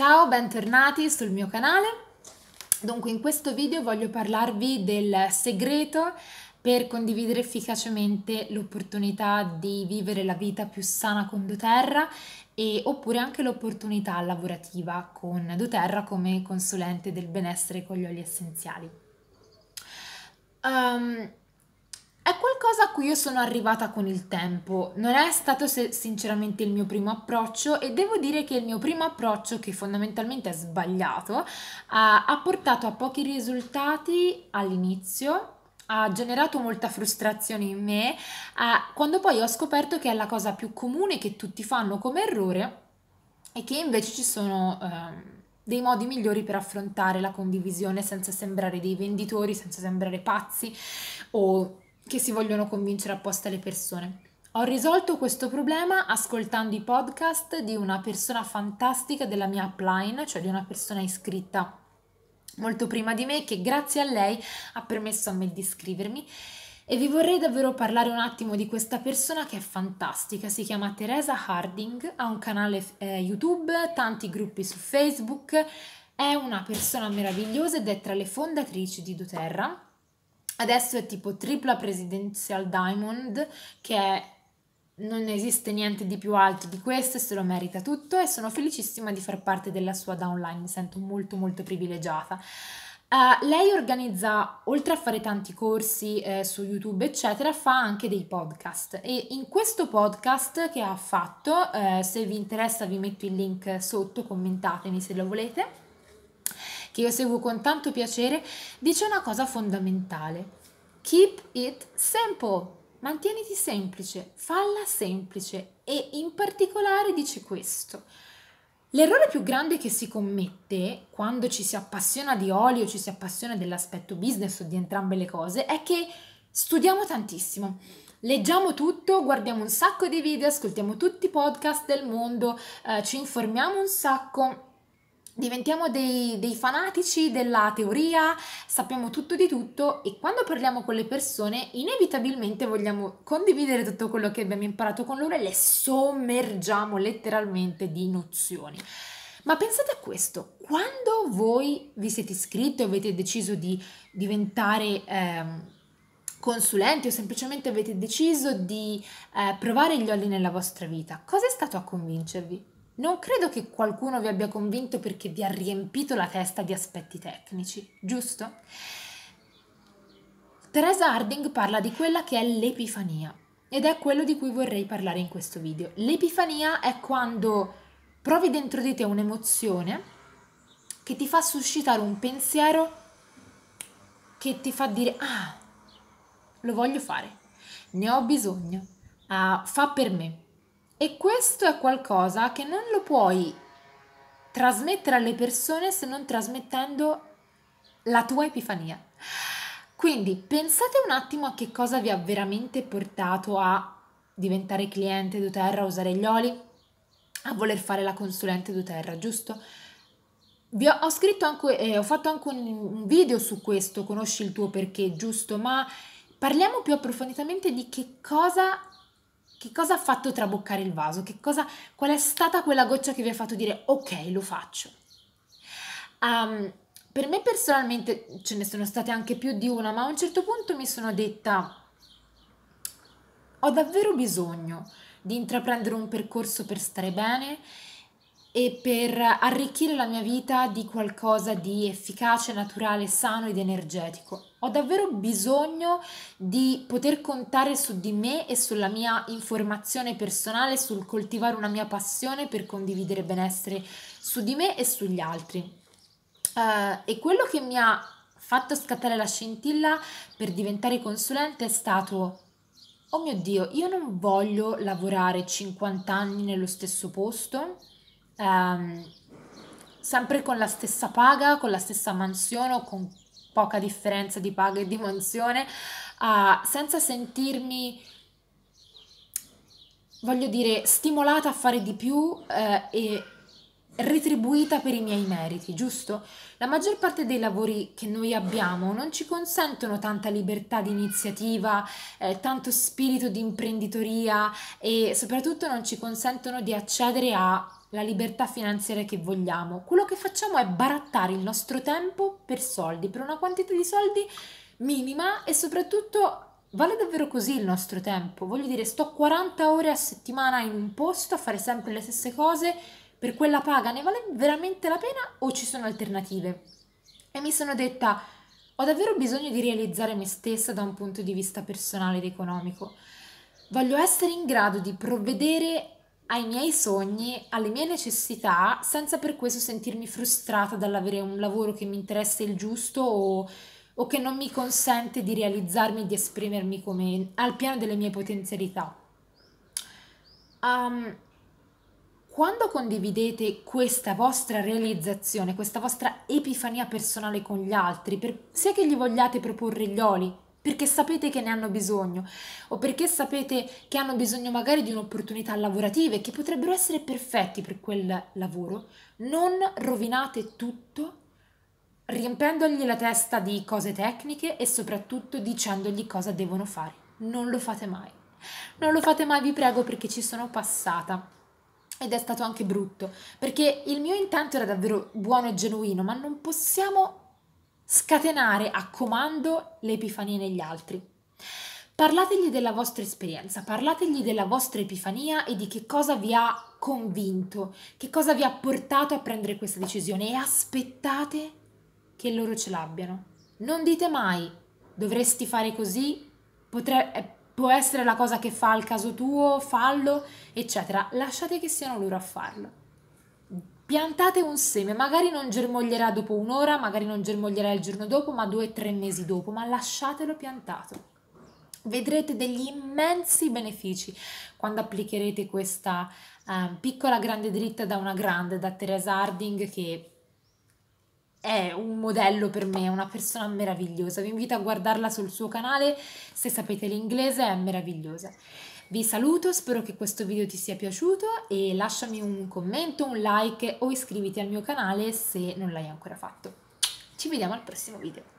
Ciao, bentornati sul mio canale. Dunque in questo video voglio parlarvi del segreto per condividere efficacemente l'opportunità di vivere la vita più sana con doTERRA e oppure anche l'opportunità lavorativa con doTERRA come consulente del benessere con gli oli essenziali. Um, è qualcosa a cui io sono arrivata con il tempo, non è stato sinceramente il mio primo approccio e devo dire che il mio primo approccio, che fondamentalmente è sbagliato, ha portato a pochi risultati all'inizio, ha generato molta frustrazione in me, eh, quando poi ho scoperto che è la cosa più comune che tutti fanno come errore e che invece ci sono... Ehm, dei modi migliori per affrontare la condivisione senza sembrare dei venditori, senza sembrare pazzi o che si vogliono convincere apposta le persone. Ho risolto questo problema ascoltando i podcast di una persona fantastica della mia upline, cioè di una persona iscritta molto prima di me che grazie a lei ha permesso a me di iscrivermi e vi vorrei davvero parlare un attimo di questa persona che è fantastica, si chiama Teresa Harding, ha un canale eh, YouTube, tanti gruppi su Facebook, è una persona meravigliosa ed è tra le fondatrici di doTERRA Adesso è tipo tripla presidential diamond che è non esiste niente di più alto di questo e se lo merita tutto e sono felicissima di far parte della sua downline, mi sento molto molto privilegiata. Uh, lei organizza, oltre a fare tanti corsi eh, su YouTube, eccetera, fa anche dei podcast e in questo podcast che ha fatto, eh, se vi interessa vi metto il link sotto, commentatemi se lo volete, che io seguo con tanto piacere, dice una cosa fondamentale. Keep it simple. Mantieniti semplice, falla semplice e in particolare dice questo. L'errore più grande che si commette quando ci si appassiona di olio, ci si appassiona dell'aspetto business o di entrambe le cose, è che studiamo tantissimo. Leggiamo tutto, guardiamo un sacco di video, ascoltiamo tutti i podcast del mondo, eh, ci informiamo un sacco diventiamo dei, dei, fanatici della teoria, sappiamo tutto di tutto e quando parliamo con le persone inevitabilmente vogliamo condividere tutto quello che abbiamo imparato con loro e le sommergiamo letteralmente di nozioni. Ma pensate a questo, quando voi vi siete iscritti o avete deciso di diventare... Ehm, consulenti o semplicemente avete deciso di eh, provare gli oli nella vostra vita, cosa è stato a convincervi? Non credo che qualcuno vi abbia convinto perché vi ha riempito la testa di aspetti tecnici, giusto? Teresa Harding parla di quella che è l'epifania ed è quello di cui vorrei parlare in questo video. L'epifania è quando provi dentro di te un'emozione che ti fa suscitare un pensiero che ti fa dire ah, lo voglio fare, ne ho bisogno, ah, fa per me. E questo è qualcosa che non lo puoi trasmettere alle persone se non trasmettendo la tua epifania. Quindi pensate un attimo a che cosa vi ha veramente portato a diventare cliente doTERRA, a usare gli oli, a voler fare la consulente doTERRA, giusto? Vi ho, ho scritto anche, eh, ho fatto anche un, un video su questo, conosci il tuo perché, giusto? Ma parliamo più approfonditamente di che cosa che cosa ha fatto traboccare il vaso? Cosa, qual è stata quella goccia che vi ha fatto dire ok, lo faccio? Um, per me personalmente ce ne sono state anche più di una, ma a un certo punto mi sono detta ho davvero bisogno di intraprendere un percorso per stare bene e per arricchire la mia vita di qualcosa di efficace, naturale, sano ed energetico. Ho davvero bisogno di poter contare su di me e sulla mia informazione personale, sul coltivare una mia passione per condividere benessere su di me e sugli altri. Uh, e quello che mi ha fatto scattare la scintilla per diventare consulente è stato oh mio dio, io non voglio lavorare 50 anni nello stesso posto, ehm, sempre con la stessa paga, con la stessa mansione o con poca differenza di paga e di mansione, eh, senza sentirmi, voglio dire, stimolata a fare di più eh, e retribuita per i miei meriti, giusto? La maggior parte dei lavori che noi abbiamo non ci consentono tanta libertà di iniziativa, eh, tanto spirito di imprenditoria e soprattutto non ci consentono di accedere a la libertà finanziaria che vogliamo. Quello che facciamo è barattare il nostro tempo per soldi, per una quantità di soldi minima e soprattutto vale davvero così il nostro tempo. Voglio dire, sto 40 ore a settimana in un posto a fare sempre le stesse cose, per quella paga ne vale veramente la pena o ci sono alternative? E mi sono detta, ho davvero bisogno di realizzare me stessa da un punto di vista personale ed economico. Voglio essere in grado di provvedere ai miei sogni, alle mie necessità, senza per questo sentirmi frustrata dall'avere un lavoro che mi interessa il giusto o, o che non mi consente di realizzarmi e di esprimermi come al piano delle mie potenzialità. Um, quando condividete questa vostra realizzazione, questa vostra epifania personale con gli altri, per, sia che gli vogliate proporre gli oli perché sapete che ne hanno bisogno o perché sapete che hanno bisogno magari di un'opportunità lavorativa e che potrebbero essere perfetti per quel lavoro, non rovinate tutto riempendogli la testa di cose tecniche e soprattutto dicendogli cosa devono fare. Non lo fate mai. Non lo fate mai, vi prego, perché ci sono passata. Ed è stato anche brutto, perché il mio intento era davvero buono e genuino, ma non possiamo scatenare a comando le epifanie negli altri. Parlategli della vostra esperienza, parlategli della vostra epifania e di che cosa vi ha convinto, che cosa vi ha portato a prendere questa decisione e aspettate che loro ce l'abbiano. Non dite mai dovresti fare così, potre, eh, può essere la cosa che fa al caso tuo, fallo, eccetera. Lasciate che siano loro a farlo piantate un seme, magari non germoglierà dopo un'ora, magari non germoglierà il giorno dopo, ma due o tre mesi dopo, ma lasciatelo piantato. Vedrete degli immensi benefici quando applicherete questa eh, piccola grande dritta da una grande, da Teresa Harding, che è un modello per me, è una persona meravigliosa. Vi invito a guardarla sul suo canale, se sapete l'inglese è meravigliosa. Vi saluto, spero che questo video ti sia piaciuto e lasciami un commento, un like o iscriviti al mio canale se non l'hai ancora fatto. Ci vediamo al prossimo video.